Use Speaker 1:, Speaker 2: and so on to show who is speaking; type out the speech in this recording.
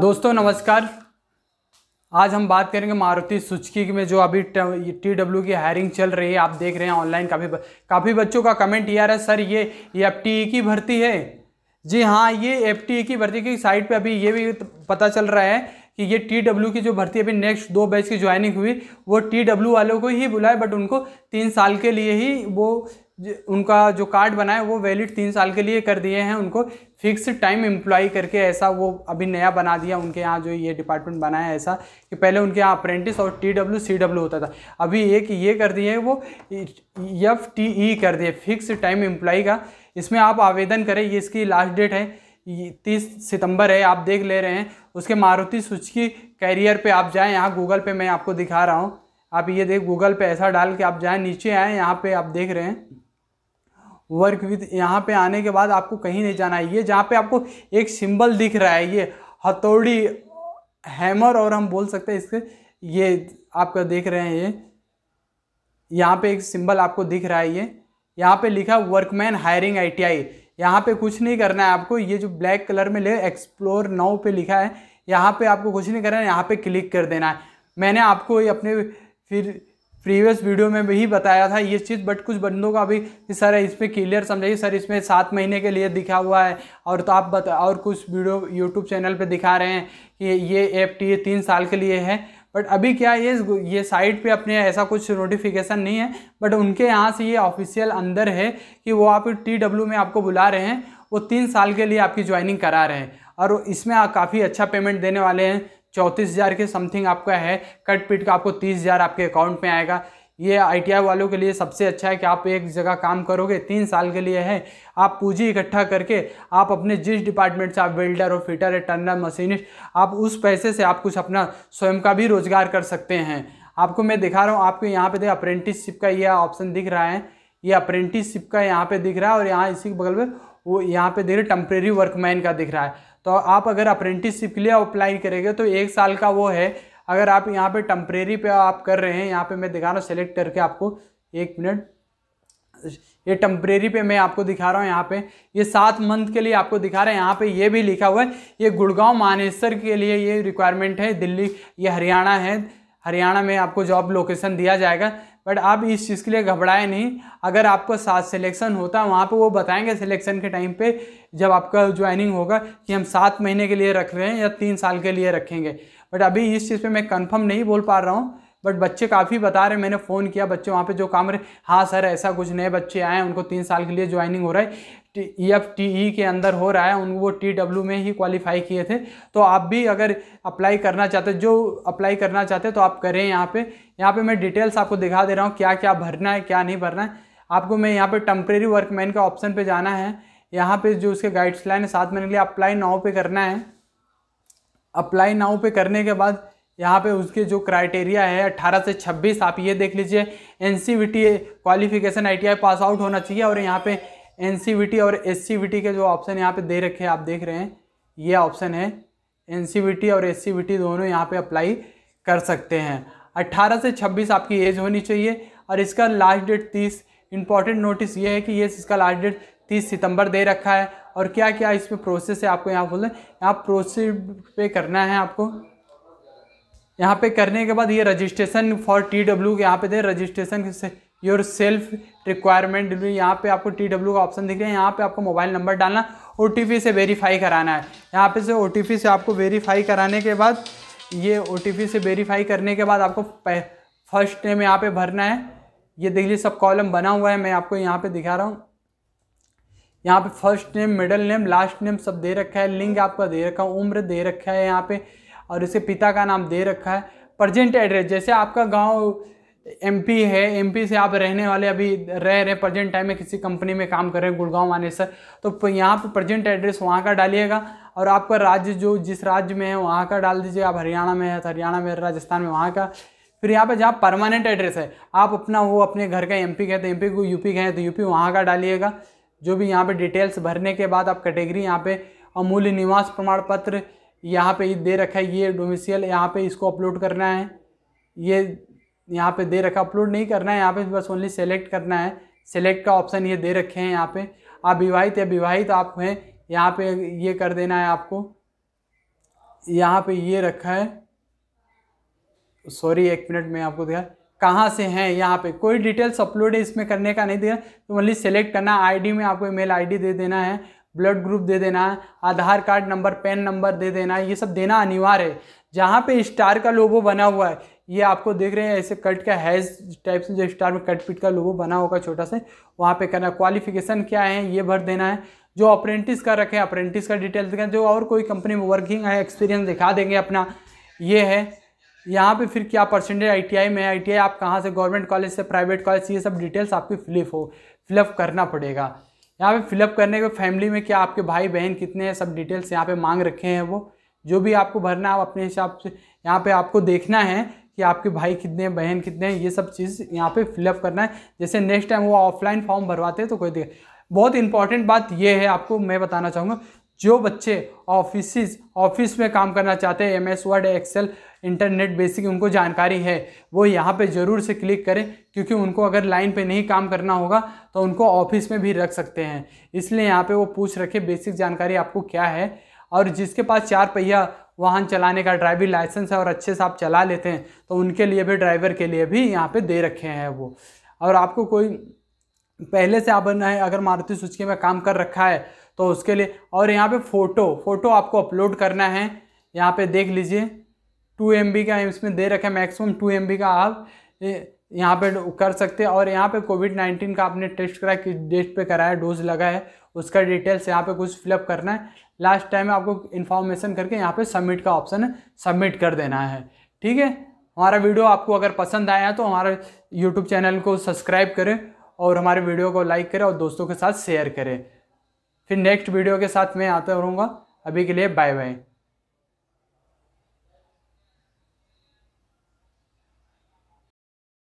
Speaker 1: दोस्तों नमस्कार आज हम बात करेंगे मारुति सुचकी में जो अभी टी डब्ल्यू की हायरिंग चल रही है आप देख रहे हैं ऑनलाइन काफ़ी काफ़ी बच्चों का कमेंट ये आ रहा है सर ये ये एफ e की भर्ती है जी हाँ ये एफ e की भर्ती की साइट पे अभी ये भी पता चल रहा है कि ये टी डब्ल्यू की जो भर्ती अभी नेक्स्ट दो बैच की ज्वाइनिंग हुई वो टी डब्ल्यू वालों को ही बुलाए बट उनको तीन साल के लिए ही वो उनका जो कार्ड बना है वो वैलिड तीन साल के लिए कर दिए हैं उनको फिक्स टाइम एम्प्लॉय करके ऐसा वो अभी नया बना दिया उनके यहाँ जो ये डिपार्टमेंट बना है ऐसा कि पहले उनके यहाँ अप्रेंटिस और टी डब्ल्यू सी डब्ल्यू होता था अभी एक ये कर दिए वो एफ टी ई कर दिए फिक्स टाइम एम्प्लॉय का इसमें आप आवेदन करें ये इसकी लास्ट डेट है तीस सितंबर है आप देख ले रहे हैं उसके मारुति की कैरियर पर आप जाएँ यहाँ गूगल पे मैं आपको दिखा रहा हूँ आप ये देख गूगल पे ऐसा डाल के आप जाएँ नीचे आएँ यहाँ पे आप देख रहे हैं वर्क विथ यहाँ पे आने के बाद आपको कहीं नहीं जाना है ये जहाँ पे आपको एक सिंबल दिख रहा है ये हथौड़ी हैमर और हम बोल सकते हैं इसके ये आपका देख रहे हैं ये यहाँ पे एक सिंबल आपको दिख रहा है ये यहाँ पे लिखा वर्कमैन हायरिंग आईटीआई यहाँ पे कुछ नहीं करना है आपको ये जो ब्लैक कलर में ले एक्सप्लोर नाउ पे लिखा है यहाँ पे आपको कुछ नहीं करना है यहाँ पे क्लिक कर देना है मैंने आपको ये अपने फिर प्रीवियस वीडियो में भी बताया था ये चीज़ बट कुछ बंदों का भी सर इस पर क्लियर समझाइए सर इसमें सात महीने के लिए दिखा हुआ है और तो आप बता और कुछ वीडियो यूट्यूब चैनल पे दिखा रहे हैं कि ये ऐप टी तीन साल के लिए है बट अभी क्या ये ये साइट पे अपने ऐसा कुछ नोटिफिकेशन नहीं है बट उनके यहाँ से ये ऑफिशियल अंदर है कि वो आप टी डब्ल्यू में आपको बुला रहे हैं वो तीन साल के लिए आपकी ज्वाइनिंग करा रहे हैं और इसमें काफ़ी अच्छा पेमेंट देने वाले हैं चौंतीस हज़ार के समथिंग आपका है कट पीट का आपको तीस हज़ार आपके अकाउंट में आएगा ये आईटीआई वालों के लिए सबसे अच्छा है कि आप एक जगह काम करोगे तीन साल के लिए है आप पूंजी इकट्ठा करके आप अपने जिस डिपार्टमेंट से आप वेल्डर हो फिटर है टर्नर मशीनिस्ट आप उस पैसे से आप कुछ अपना स्वयं का भी रोज़गार कर सकते हैं आपको मैं दिखा रहा हूँ आपके यहाँ पे देखिए अप्रेंटिसशिप का ये ऑप्शन दिख रहा है ये अप्रेंटिसशिप का यहाँ पे दिख रहा है और यहाँ इसी के बगल में वो यहाँ पे देख रहे टम्प्रेरी वर्कमैन का दिख रहा है तो आप अगर अप्रेंटिसशिप के लिए अप्लाई करेंगे तो एक साल का वो है अगर आप यहाँ पे टम्परेरी पे आप कर रहे हैं यहाँ पे मैं दिखा रहा हूँ सेलेक्ट करके आपको एक मिनट ये टम्परेरी पे मैं आपको दिखा रहा हूँ यहाँ पे ये सात मंथ के लिए आपको दिखा रहे हैं यहाँ पे ये भी लिखा हुआ है ये गुड़गांव मानेसर के लिए ये रिक्वायरमेंट है दिल्ली ये हरियाणा है हरियाणा में आपको जॉब लोकेशन दिया जाएगा बट आप इस चीज़ के लिए घबराए नहीं अगर आपको सात सिलेक्शन होता है वहाँ पर वो बताएंगे सिलेक्शन के टाइम पे जब आपका ज्वाइनिंग होगा कि हम सात महीने के लिए रख रहे हैं या तीन साल के लिए रखेंगे बट अभी इस चीज़ पर मैं कन्फर्म नहीं बोल पा रहा हूँ बट बच्चे काफ़ी बता रहे हैं मैंने फ़ोन किया बच्चे वहाँ पे जो काम रहे हाँ सर ऐसा कुछ नए बच्चे आए हैं उनको तीन साल के लिए ज्वाइनिंग हो रहा है E F T E e e के अंदर हो रहा है उन वो टी डब्ल्यू में ही क्वालिफाई किए थे तो आप भी अगर अप्लाई करना चाहते जो अप्लाई करना चाहते तो आप करें यहाँ पे यहाँ पे मैं डिटेल्स आपको दिखा दे रहा हूँ क्या क्या भरना है क्या नहीं भरना है आपको मैं यहाँ पे टम्प्रेरी वर्कमैन का ऑप्शन पे जाना है यहाँ पे जो उसके लाइन है साथ महीने के लिए अप्लाई नाव पे करना है अप्लाई नाव पे करने के बाद यहाँ पे उसके जो क्राइटेरिया है 18 से 26 आप ये देख लीजिए an qualification I pass out होना चाहिए और यहाँ पे एन और एस के जो ऑप्शन यहाँ पे दे रखे हैं आप देख रहे हैं ये ऑप्शन है एन और एस दोनों यहाँ पे अप्लाई कर सकते हैं 18 से 26 आपकी एज होनी चाहिए और इसका लास्ट डेट 30 इंपॉर्टेंट नोटिस ये है कि ये इसका लास्ट डेट 30 सितंबर दे रखा है और क्या क्या इसमें प्रोसेस है आपको यहाँ बोल रहे हैं यहाँ प्रोसेस पे करना है आपको यहाँ पे करने के बाद ये रजिस्ट्रेशन फॉर टी डब्ल्यू के यहाँ पे दे रजिस्ट्रेशन योर सेल्फ रिक्वायरमेंट यहाँ पे आपको टी डब्ल्यू का ऑप्शन दिख रहा है यहाँ पे आपको मोबाइल नंबर डालना ओ से वेरीफाई कराना है यहाँ पे से ओ से आपको वेरीफाई कराने के बाद ये ओ से वेरीफाई करने के बाद आपको फर्स्ट नेम यहाँ पे भरना है ये देख लीजिए सब कॉलम बना हुआ है मैं आपको यहाँ पे दिखा रहा हूँ यहाँ पे first name middle name last name सब दे रखा है लिंक आपका दे रखा है उम्र दे रखा है यहाँ पे और इसे पिता का नाम दे रखा है प्रजेंट एड्रेस जैसे आपका गाँव एमपी है एमपी से आप रहने वाले अभी रह रहे प्रेजेंट टाइम में किसी कंपनी में काम कर रहे हैं गुड़गांव मानेसर तो यहाँ पर प्रेजेंट एड्रेस वहाँ का डालिएगा और आपका राज्य जो जिस राज्य में है वहाँ का डाल दीजिए आप हरियाणा में है तो हरियाणा में राजस्थान में वहाँ का फिर यहाँ पर जहाँ परमानेंट एड्रेस है आप अपना वो अपने घर का एम पी का हैं तो एम पी को यूपी का है तो यूपी वहाँ का डालिएगा जो भी यहाँ पर डिटेल्स भरने के बाद आप कैटेगरी यहाँ पर अमूल्य निवास प्रमाण पत्र यहाँ पर दे रखा है ये डोमिसियल यहाँ पर इसको अपलोड करना है ये यहाँ पे दे रखा अपलोड नहीं करना है यहाँ पे बस ओनली सेलेक्ट करना है सेलेक्ट का ऑप्शन ये दे रखे हैं यहाँ पे आप विवाहित या विवाहित आप हैं यहाँ पे ये कर देना है आपको यहाँ पे ये रखा है सॉरी एक मिनट में आपको दिखा कहाँ से हैं यहाँ पे कोई डिटेल्स अपलोड है इसमें करने का नहीं दिया तो ओनली सेलेक्ट करना आईडी में आपको ईमेल आईडी दे देना है ब्लड ग्रुप दे देना है Aadhaar card number PAN number दे देना है ये सब देना अनिवार्य है जहाँ पे स्टार का लोगो बना हुआ है ये आपको देख रहे हैं ऐसे कट का हैज टाइप से जो स्टार में कट पिट का लोगो बना होगा छोटा से वहाँ पे करना क्वालिफिकेशन क्या है ये भर देना है जो अप्रेंटिस का रखें अप्रेंटिस का डिटेल देखें जो और कोई कंपनी में वर्किंग है एक्सपीरियंस दिखा देंगे अपना ये है यहाँ पे फिर क्या परसेंटेज आईटीआई में आईटीआई आप कहाँ से गवर्नमेंट कॉलेज से प्राइवेट कॉलेज ये सब डिटेल्स आपकी फिलअप हो फिलअप करना पड़ेगा यहाँ पे फिलअप करने के फैमिली में क्या आपके भाई बहन कितने हैं सब डिटेल्स यहाँ पे मांग रखे हैं वो जो भी आपको भरना आप अपने हिसाब से यहाँ पे आपको देखना है कि आपके भाई कितने हैं बहन कितने हैं ये सब चीज़ यहाँ पे फिलअप करना है जैसे नेक्स्ट टाइम वो ऑफलाइन फॉर्म भरवाते हैं तो कोई दिक्कत बहुत इंपॉर्टेंट बात ये है आपको मैं बताना चाहूँगा जो बच्चे ऑफिस ऑफिस में काम करना चाहते हैं M S Word Excel internet basic उनको जानकारी है वो यहाँ पे ज़रूर से क्लिक करें क्योंकि उनको अगर लाइन पे नहीं काम करना होगा तो उनको ऑफिस में भी रख सकते हैं इसलिए यहाँ पे वो पूछ रखे बेसिक जानकारी आपको क्या है और जिसके पास चार पहिया वाहन चलाने का ड्राइविंग लाइसेंस है और अच्छे से आप चला लेते हैं तो उनके लिए भी ड्राइवर के लिए भी यहाँ पे दे रखे हैं वो और आपको कोई पहले से आप बनना है अगर मारुति सूचके में काम कर रखा है तो उसके लिए और यहाँ पे फ़ोटो फ़ोटो आपको अपलोड करना है यहाँ पे देख लीजिए टू एम का इसमें दे रखा है मैक्सिमम टू एम का आप यहाँ पे कर सकते हैं और यहाँ पे कोविड नाइन्टीन का आपने टेस्ट कराया किस डेट पे कराया डोज लगा है उसका डिटेल्स यहाँ पे कुछ फिलअप करना है लास्ट टाइम में आपको इन्फॉर्मेशन करके यहाँ पे सबमिट का ऑप्शन सबमिट कर देना है ठीक है हमारा वीडियो आपको अगर पसंद आया तो हमारे यूट्यूब चैनल को सब्सक्राइब करें और हमारे वीडियो को लाइक करें और दोस्तों के साथ शेयर करें फिर नेक्स्ट वीडियो के साथ मैं आता रहूँगा अभी के लिए बाय बाय